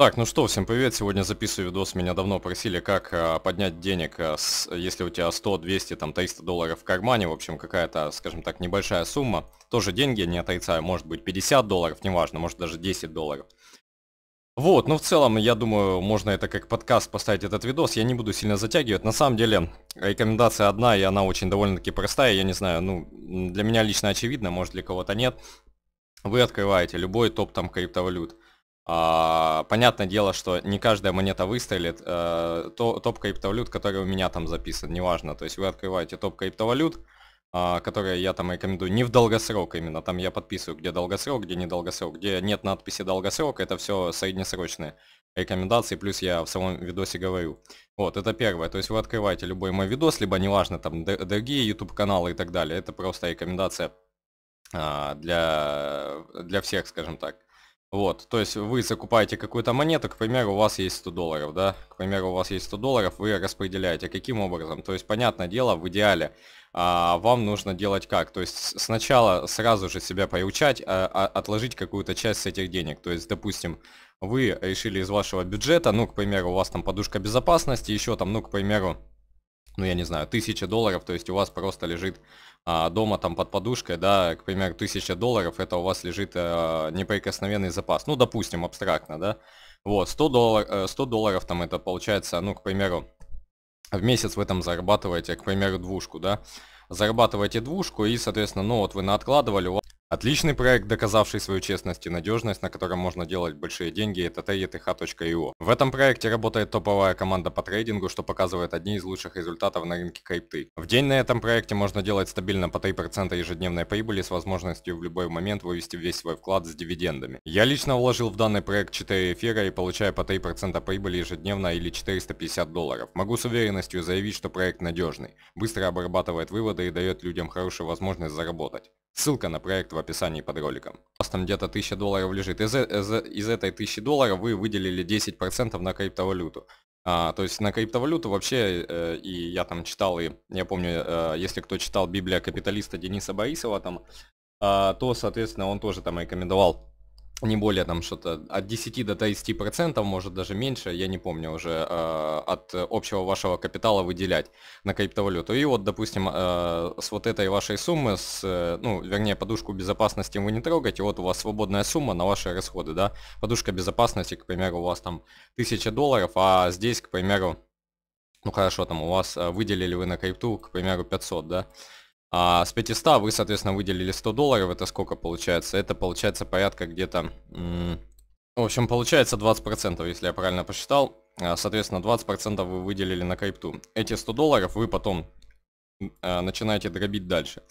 Так, ну что, всем привет, сегодня записываю видос, меня давно просили, как а, поднять денег, а, с, если у тебя 100, 200, там 300 долларов в кармане, в общем, какая-то, скажем так, небольшая сумма, тоже деньги, не отрицаю, может быть 50 долларов, неважно, может даже 10 долларов. Вот, ну в целом, я думаю, можно это как подкаст поставить этот видос, я не буду сильно затягивать, на самом деле, рекомендация одна, и она очень довольно-таки простая, я не знаю, ну, для меня лично очевидно, может для кого-то нет, вы открываете любой топ там криптовалют. А, понятное дело, что не каждая монета выстрелит. А, то, топ криптовалют, который у меня там записан, неважно. То есть вы открываете топ криптовалют, а, которые я там рекомендую, не в долгосрок именно. Там я подписываю, где долгосрок, где не долгосрок, где нет надписи долгосрок, это все среднесрочные рекомендации, плюс я в самом видосе говорю. Вот, это первое. То есть вы открываете любой мой видос, либо неважно, там, другие YouTube каналы и так далее. Это просто рекомендация а, для, для всех, скажем так. Вот, то есть вы закупаете какую-то монету, к примеру, у вас есть 100 долларов, да? К примеру, у вас есть 100 долларов, вы распределяете. Каким образом? То есть, понятное дело, в идеале а, вам нужно делать как? То есть сначала сразу же себя приучать, а, а, отложить какую-то часть с этих денег. То есть, допустим, вы решили из вашего бюджета, ну, к примеру, у вас там подушка безопасности, еще там, ну, к примеру, ну я не знаю, тысяча долларов, то есть у вас просто лежит а, дома там под подушкой, да, к примеру, тысяча долларов, это у вас лежит а, неприкосновенный запас, ну, допустим, абстрактно, да, вот, 100, доллар, 100 э, долларов там это получается, ну, к примеру, в месяц вы там зарабатываете, к примеру, двушку, да, зарабатываете двушку и, соответственно, ну, вот вы наоткладывали, у вас Отличный проект, доказавший свою честность и надежность, на котором можно делать большие деньги, это teth.io. В этом проекте работает топовая команда по трейдингу, что показывает одни из лучших результатов на рынке крипты. В день на этом проекте можно делать стабильно по 3% ежедневной прибыли с возможностью в любой момент вывести весь свой вклад с дивидендами. Я лично вложил в данный проект 4 эфира и получаю по 3% прибыли ежедневно или 450 долларов. Могу с уверенностью заявить, что проект надежный, быстро обрабатывает выводы и дает людям хорошую возможность заработать. Ссылка на проект в описании под роликом. У вас там где-то 1000 долларов лежит. Из, э, из, э, из этой 1000 долларов вы выделили 10% на криптовалюту. А, то есть на криптовалюту вообще, э, и я там читал, и я помню, э, если кто читал Библия капиталиста Дениса Борисова там, э, то, соответственно, он тоже там рекомендовал не более там что-то от 10 до 30 процентов, может даже меньше, я не помню уже, э, от общего вашего капитала выделять на криптовалюту. И вот, допустим, э, с вот этой вашей суммы, с, э, ну, вернее, подушку безопасности вы не трогаете, вот у вас свободная сумма на ваши расходы, да, подушка безопасности, к примеру, у вас там 1000 долларов, а здесь, к примеру, ну хорошо, там у вас э, выделили вы на крипту, к примеру, 500, да, а с 500 вы, соответственно, выделили 100 долларов, это сколько получается? Это получается порядка где-то... В общем, получается 20%, если я правильно посчитал. А, соответственно, 20% вы выделили на крипту. Эти 100 долларов вы потом а, начинаете дробить дальше.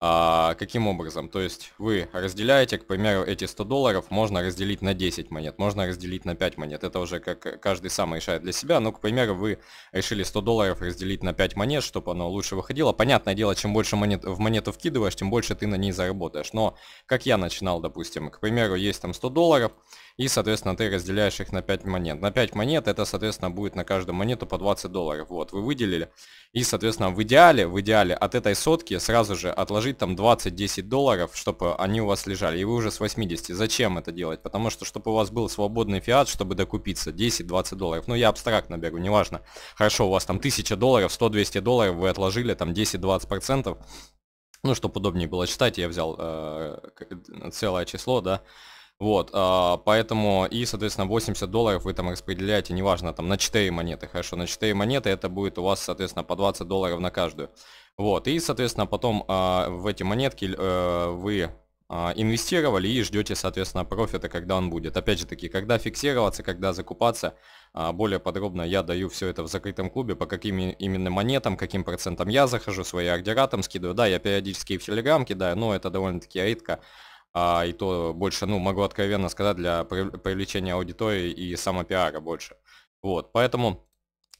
А, каким образом? То есть вы разделяете, к примеру, эти 100 долларов можно разделить на 10 монет, можно разделить на 5 монет. Это уже как каждый сам решает для себя. Но, ну, к примеру, вы решили 100 долларов разделить на 5 монет, чтобы оно лучше выходило. Понятное дело, чем больше монет в монету вкидываешь, тем больше ты на ней заработаешь. Но, как я начинал, допустим, к примеру, есть там 100 долларов, и, соответственно, ты разделяешь их на 5 монет. На 5 монет это, соответственно, будет на каждую монету по 20 долларов. Вот, вы выделили. И, соответственно, в идеале, в идеале от этой сотки сразу же отложить положить там 20-10 долларов, чтобы они у вас лежали, и вы уже с 80. Зачем это делать? Потому что, чтобы у вас был свободный фиат, чтобы докупиться, 10-20 долларов. Ну, я абстрактно беру, неважно. Хорошо, у вас там 1000 долларов, 100-200 долларов, вы отложили там 10-20%. Ну, чтобы удобнее было читать, я взял э, э целое число, да. Вот, а, поэтому и, соответственно, 80 долларов вы там распределяете, неважно, там на 4 монеты, хорошо, на 4 монеты это будет у вас, соответственно, по 20 долларов на каждую. Вот, и, соответственно, потом э, в эти монетки э, вы э, инвестировали и ждете, соответственно, профита, когда он будет. Опять же таки, когда фиксироваться, когда закупаться, э, более подробно я даю все это в закрытом клубе, по каким именно монетам, каким процентам я захожу, свои ордера там скидываю. Да, я периодически и в Телеграм кидаю, но это довольно-таки редко. А, и то больше, ну, могу откровенно сказать, для привлечения аудитории и самопиара больше. Вот, поэтому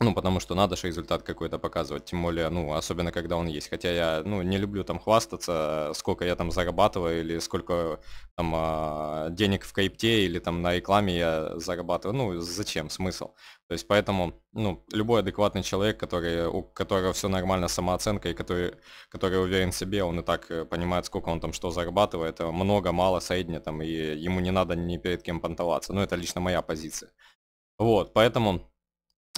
ну, потому что надо же результат какой-то показывать, тем более, ну, особенно когда он есть. Хотя я, ну, не люблю там хвастаться, сколько я там зарабатываю или сколько там а, денег в крипте или там на рекламе я зарабатываю. Ну, зачем, смысл? То есть поэтому, ну, любой адекватный человек, который, у которого все нормально с самооценкой, который, который уверен в себе, он и так э, понимает, сколько он там что зарабатывает, много, мало, среднее там, и ему не надо ни перед кем понтоваться. Ну, это лично моя позиция. Вот, поэтому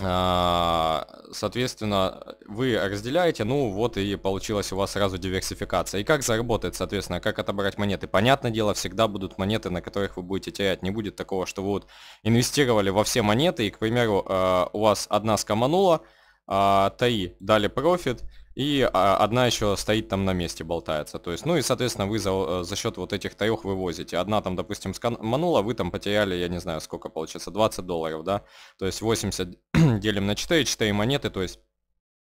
а, соответственно, вы разделяете, ну вот и получилась у вас сразу диверсификация. И как заработает, соответственно, как отобрать монеты? Понятное дело, всегда будут монеты, на которых вы будете терять. Не будет такого, что вы вот инвестировали во все монеты, и, к примеру, а, у вас одна скоманула, а, ТАИ дали профит, и а, одна еще стоит там на месте, болтается. То есть, ну и, соответственно, вы за, э, за счет вот этих таёх вывозите. Одна там, допустим, сканула, вы там потеряли, я не знаю, сколько получится, 20 долларов, да? То есть 80 делим на 4, 4 монеты, то есть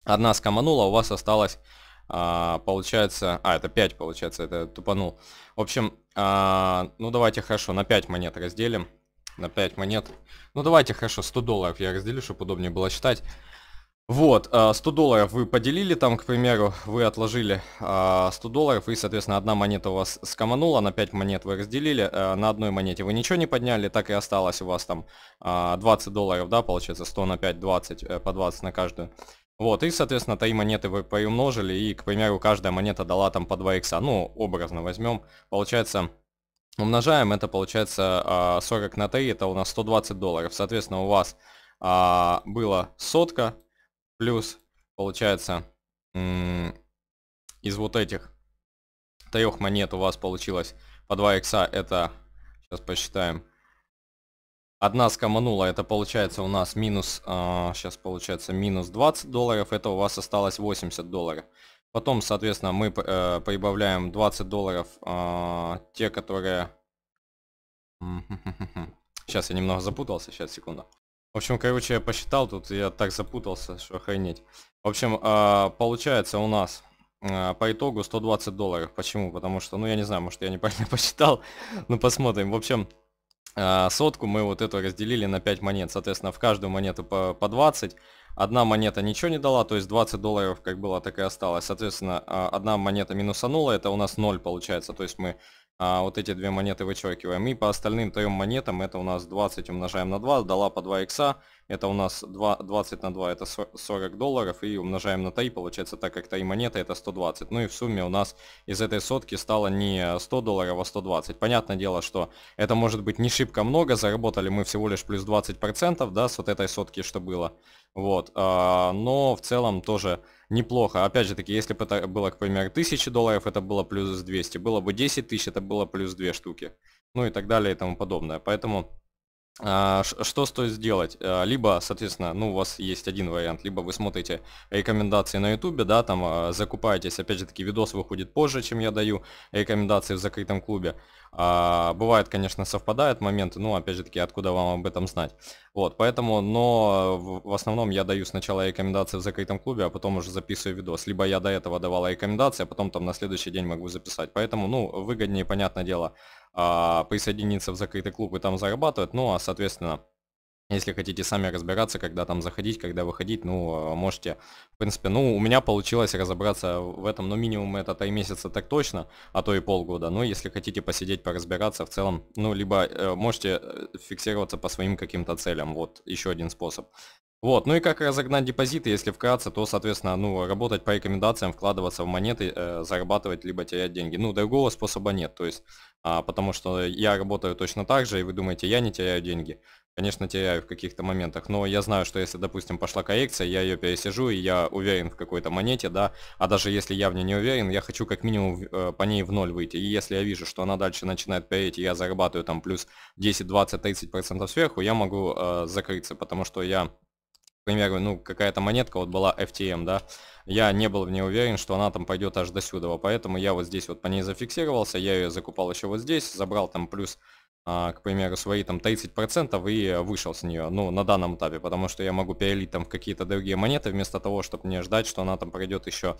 одна скаманула, у вас осталось а, получается, а, это 5 получается, это тупанул. В общем, а, ну давайте хорошо, на 5 монет разделим, на 5 монет. Ну давайте хорошо, 100 долларов я разделю, чтобы удобнее было считать. Вот, 100 э, долларов вы поделили там, к примеру, вы отложили 100 э, долларов, и, соответственно, одна монета у вас скоманула, на 5 монет вы разделили, э, на одной монете вы ничего не подняли, так и осталось у вас там 20 долларов, да, получается, 100 на 5, 20, по 20 на каждую. Вот, и, соответственно, три монеты вы приумножили, и, к примеру, каждая монета дала там по 2 икса, ну, образно возьмем, получается... Умножаем, это получается 40 на 3, это у нас 120 долларов. Соответственно, у вас а, было сотка, Плюс, получается, из вот этих трех монет у вас получилось по 2 икса. Это, сейчас посчитаем, одна скоманула, это получается у нас минус, сейчас а, получается минус 20 долларов, это у вас осталось 80 долларов. Потом, соответственно, мы э, прибавляем 20 долларов, а, те, которые... Сейчас я немного запутался, сейчас, секунду общем, короче, я посчитал, тут я так запутался, что охренеть. В общем, а, получается у нас а, по итогу 120 долларов. Почему? Потому что, ну я не знаю, может я неправильно посчитал. Ну посмотрим. В общем, а, сотку мы вот эту разделили на 5 монет. Соответственно, в каждую монету по, по 20. Одна монета ничего не дала, то есть 20 долларов как было, так и осталось. Соответственно, одна монета минусанула, это у нас 0 получается. То есть мы а, вот эти две монеты вычеркиваем. И по остальным трем монетам это у нас 20 умножаем на 2, дала по 2 икса. Это у нас 2, 20 на 2 это 40 долларов и умножаем на 3, получается так как 3 монеты это 120. Ну и в сумме у нас из этой сотки стало не 100 долларов, а 120. Понятное дело, что это может быть не шибко много, заработали мы всего лишь плюс 20% да, с вот этой сотки, что было. Вот. А, но в целом тоже неплохо. Опять же таки, если бы это было, к примеру, 1000 долларов, это было плюс 200. Было бы 10 тысяч, это было плюс 2 штуки. Ну и так далее и тому подобное. Поэтому а, что стоит сделать? А, либо, соответственно, ну, у вас есть один вариант, либо вы смотрите рекомендации на ютубе, да, там а, закупаетесь, опять же таки, видос выходит позже, чем я даю рекомендации в закрытом клубе. А, бывает, конечно, совпадают моменты, ну, опять же таки, откуда вам об этом знать. Вот, поэтому, но в основном я даю сначала рекомендации в закрытом клубе, а потом уже записываю видос. Либо я до этого давал рекомендации, а потом там на следующий день могу записать. Поэтому, ну, выгоднее, понятное дело, а, присоединиться в закрытый клуб и там зарабатывать. Ну, а, соответственно, если хотите сами разбираться, когда там заходить, когда выходить, ну, можете, в принципе, ну, у меня получилось разобраться в этом, ну, минимум это 3 месяца так точно, а то и полгода, но если хотите посидеть, поразбираться в целом, ну, либо э, можете э, фиксироваться по своим каким-то целям, вот, еще один способ. Вот, ну и как разогнать депозиты, если вкратце, то, соответственно, ну, работать по рекомендациям, вкладываться в монеты, э, зарабатывать, либо терять деньги. Ну, другого способа нет, то есть, а, потому что я работаю точно так же, и вы думаете, я не теряю деньги. Конечно, теряю в каких-то моментах, но я знаю, что если, допустим, пошла коррекция, я ее пересижу, и я уверен в какой-то монете, да, а даже если я в ней не уверен, я хочу как минимум э, по ней в ноль выйти. И если я вижу, что она дальше начинает переть, я зарабатываю там плюс 10, 20, 30% сверху, я могу э, закрыться, потому что я Например, ну, какая-то монетка вот была FTM, да, я не был в ней уверен, что она там пойдет аж до сюда, поэтому я вот здесь вот по ней зафиксировался, я ее закупал еще вот здесь, забрал там плюс а, к примеру, свои там 30% и вышел с нее, ну, на данном этапе, потому что я могу перелить там в какие-то другие монеты, вместо того, чтобы мне ждать, что она там пройдет еще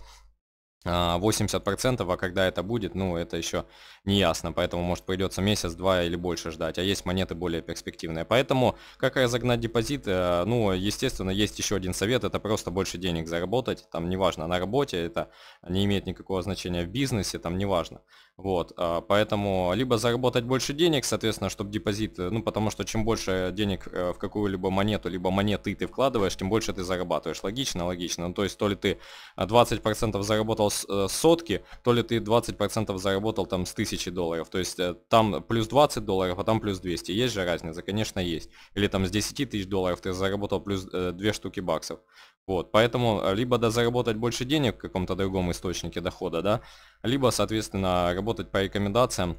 80%, а, а когда это будет, ну, это еще не ясно, поэтому, может, придется месяц, два или больше ждать, а есть монеты более перспективные. Поэтому, как разогнать депозит, э, ну, естественно, есть еще один совет, это просто больше денег заработать, там, неважно, на работе, это не имеет никакого значения в бизнесе, там, неважно. Вот, а, поэтому либо заработать больше денег, соответственно, чтобы депозит, э, ну потому что чем больше денег э, в какую-либо монету, либо монеты ты вкладываешь, тем больше ты зарабатываешь. Логично, логично. Ну, то есть то ли ты 20% а, заработал с э, сотки, то ли ты 20% заработал там с тысячи долларов. То есть там плюс 20 долларов, а там плюс 200. Есть же разница? Конечно, есть. Или там с 10 тысяч долларов ты заработал плюс 2 штуки баксов. Вот, поэтому либо да, заработать больше денег в каком-то другом источнике дохода, да, либо, соответственно, работать по рекомендациям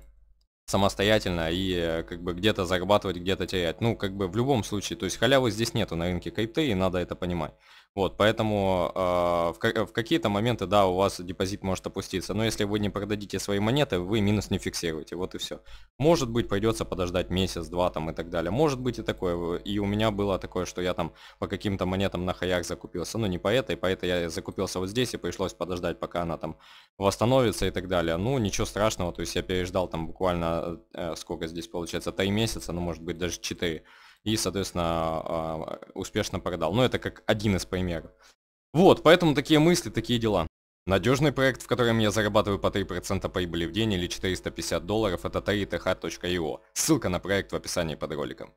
самостоятельно и как бы где-то зарабатывать, где-то терять. Ну, как бы в любом случае, то есть халявы здесь нету на рынке крипты, и надо это понимать. Вот, поэтому э, в, в какие-то моменты, да, у вас депозит может опуститься, но если вы не продадите свои монеты, вы минус не фиксируете, вот и все. Может быть, придется подождать месяц-два там и так далее, может быть и такое. И у меня было такое, что я там по каким-то монетам на хаях закупился, ну не по этой, по этой я закупился вот здесь и пришлось подождать, пока она там восстановится и так далее. Ну, ничего страшного, то есть я переждал там буквально, э, сколько здесь получается, 3 месяца, ну может быть даже четыре и, соответственно, а, успешно продал. Но ну, это как один из примеров. Вот, поэтому такие мысли, такие дела. Надежный проект, в котором я зарабатываю по 3% прибыли в день или 450 долларов, это 3th.io. Ссылка на проект в описании под роликом.